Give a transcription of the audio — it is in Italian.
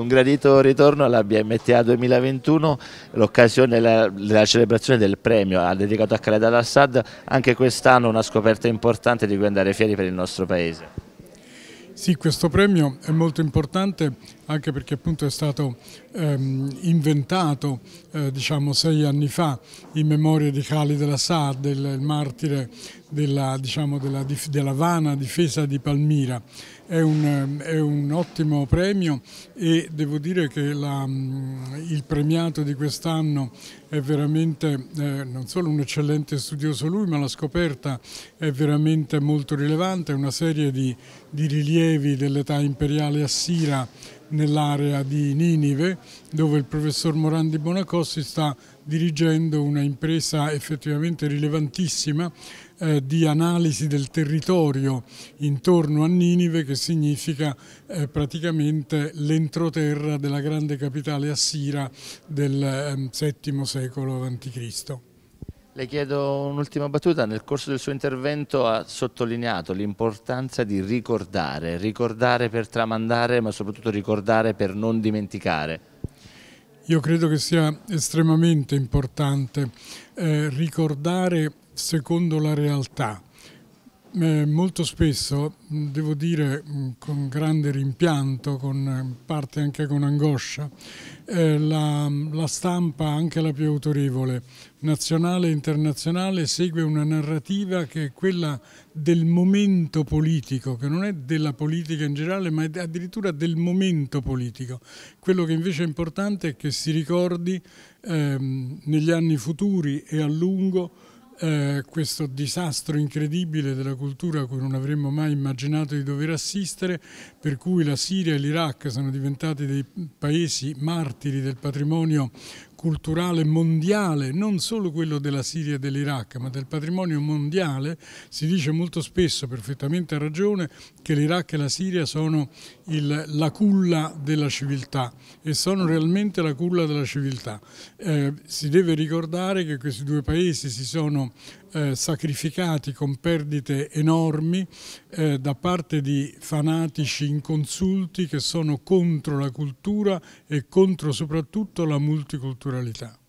un gradito ritorno alla BMTA 2021, l'occasione della, celebrazione del premio dedicato a Khaled al-Assad, anche quest'anno una scoperta importante di cui andare fieri per il nostro Paese. Sì, questo premio è molto importante anche perché appunto è stato ehm, inventato eh, diciamo sei anni fa in memoria di Khalid al-Assad, il, il martire della, diciamo, della, della, vana difesa di Palmira. È un, è un ottimo premio e devo dire che la, mm, il premiato di quest'anno è veramente eh, non solo un eccellente studioso lui, ma la scoperta è veramente molto rilevante, una serie di, di rilievi dell'età imperiale assira nell'area di Ninive dove il professor Morandi Bonacossi sta dirigendo una impresa effettivamente rilevantissima eh, di analisi del territorio intorno a Ninive che significa eh, praticamente l'entroterra della grande capitale assira del eh, VII secolo a.C. Le chiedo un'ultima battuta, nel corso del suo intervento ha sottolineato l'importanza di ricordare, ricordare per tramandare ma soprattutto ricordare per non dimenticare. Io credo che sia estremamente importante eh, ricordare secondo la realtà, eh, molto spesso, devo dire con grande rimpianto, con eh, parte anche con angoscia, eh, la, la, stampa, anche la più autorevole, nazionale e internazionale, segue una narrativa che è quella del momento politico, che non è della politica in generale, ma è addirittura del momento politico. Quello che invece è importante è che si ricordi ehm, negli anni futuri e a lungo eh, questo disastro incredibile della cultura a cui non avremmo mai immaginato di dover assistere, per cui la Siria e l'Iraq sono diventati dei paesi martiri del patrimonio culturale mondiale, non solo quello della Siria e dell'Iraq, ma del patrimonio mondiale, si dice molto spesso, perfettamente a ragione, che l'Iraq e la Siria sono il, la culla della civiltà e sono realmente la culla della civiltà. Eh, si deve ricordare che questi due paesi si sono eh, sacrificati con perdite enormi eh, da parte di fanatici inconsulti che sono contro la cultura e contro soprattutto la multiculturalità naturalità.